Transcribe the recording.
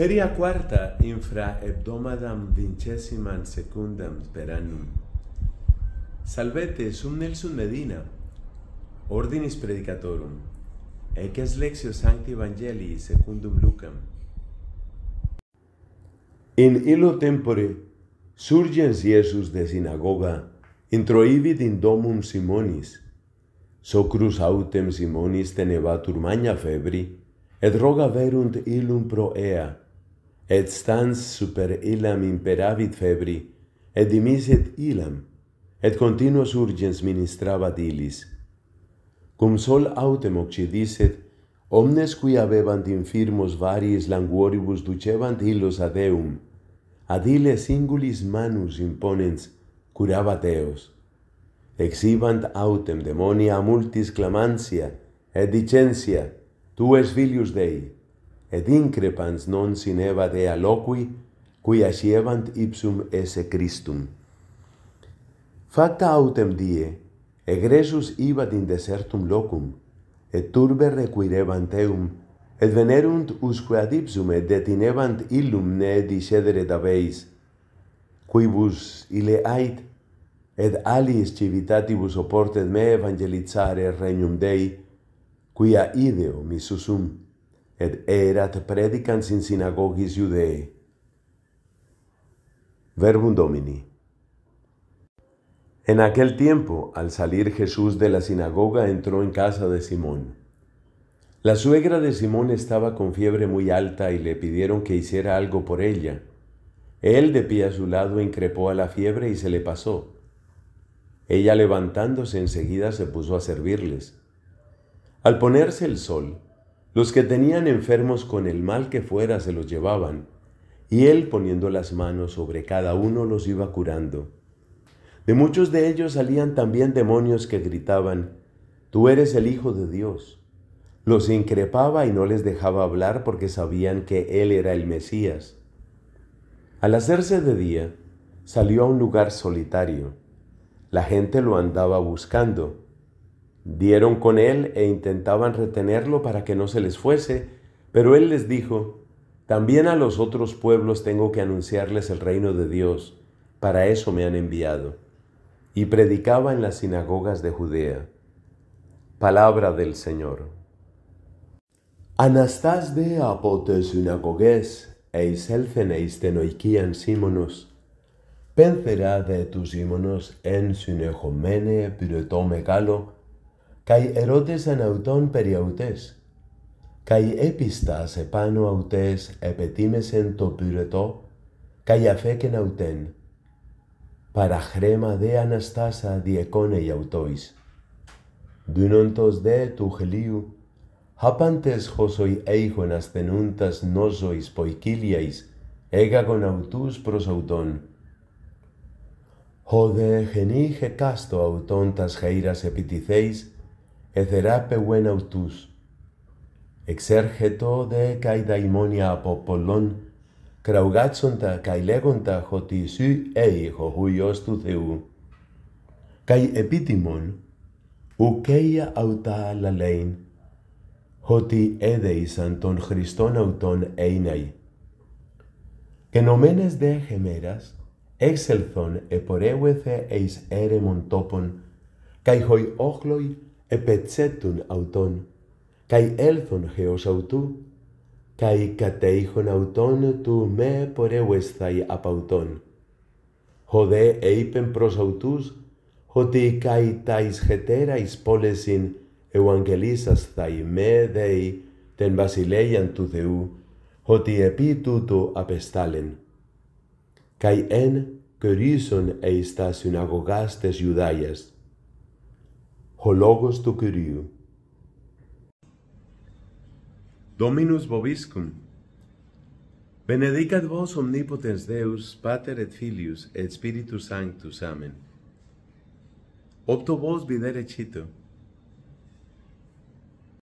Feria quarta infra hebdomadam vincesiman secundam peranum. Salvete sum Nelson Medina, ordinis predicatorum, Eques lexio sancti evangelii secundum Lucam. In illo tempore surgens Iesus de sinagoga, introibit in domum Simonis. Socrus autem Simonis tenebatur magna febri, et verunt illum pro et stans super illam imperavit febri, et dimisit illam, et continuos urgens ministrabat illis. Cum sol autem occidiset, omnes qui abebant infirmos variis languoribus ducebant illos ad eum, ad ille singulis manus imponens curabat eos. Exibant autem demonia multis clamantia et dicentia, tu es filius Dei, et increpans non sine eva dea loqui, qui asievant ipsum esse Christum. Facta autem die, egressus ibat in desertum locum, et turbe requirebant eum, et venerunt usque ad ipsum et detinebant illum ne dicedere dabeis, quibus ile ait, et aliis civitatibus oportet me evangelizare regnum Dei, quia ideo mi susum et erat predicans in sinagogis Judae. Verbum En aquel tiempo, al salir Jesús de la sinagoga, entró en casa de Simón. La suegra de Simón estaba con fiebre muy alta y le pidieron que hiciera algo por ella. Él de pie a su lado increpó a la fiebre y se le pasó. Ella levantándose enseguida se puso a servirles. Al ponerse el sol, los que tenían enfermos con el mal que fuera se los llevaban, y él poniendo las manos sobre cada uno los iba curando. De muchos de ellos salían también demonios que gritaban, Tú eres el Hijo de Dios. Los increpaba y no les dejaba hablar porque sabían que Él era el Mesías. Al hacerse de día, salió a un lugar solitario. La gente lo andaba buscando Dieron con él e intentaban retenerlo para que no se les fuese, pero él les dijo, también a los otros pueblos tengo que anunciarles el reino de Dios, para eso me han enviado. Y predicaba en las sinagogas de Judea. Palabra del Señor. Anastas de apotes sinagogues, eiselfen tenoikian simonos, pencerá de tus simonos en sinejomene galo, καί ερώτησαν αυτόν περί αυτές. Καί έπιστας επάνω αυτές επετίμεσεν το πυρετό, καί αφέκεν αυτέν. Παραχρέμα δε Αναστάσα διεκόνε αυτοίς. Δύνοντος δε του χλίου χάπαντες χωσοι έιχον ασθενούντας νόσοις ποικίλιαις, έγαγον αυτούς προς αυτόν. δε χενίχε κάστο αυτόν τας χαίρας επιτιθέης, ουέν αυτούς. Εξέρχετο δε καί δαιμόνια από πολλών, κραουγάτσοντα καί λέγοντα ότι σου έιχο Υιός του Θεού. Καί επίτιμον, ουκέια αυτά λαλέιν, ότι έδεησαν τον Χριστόν αυτόν έιναι. Και νομένες δε χεμέρας, εξελθόν επορεύεθε εις έρεμον τόπον, καί χοι όχλοι επετσέτουν αυτόν, καί έλθον χεός αυτού, καί κατέιχον αυτόν του με πορεύεσθαι απ' αυτόν. Χωδέ είπεν προς αυτούς, ότι καί τα χετέρα εις πόλεσιν ευαγγελίσασθαι με δέη την βασιλέιαν του Θεού, ότι επί τούτο απεστάλεν. Καί εν κυρίσον εις τα συναγωγάς της Ιουδαίας. Hologos λόγος του Dominus Boviscum, benedicat vos omnipotens Deus, Pater et Filius, et Spiritus Sanctus. Amen. Opto vos videre cito.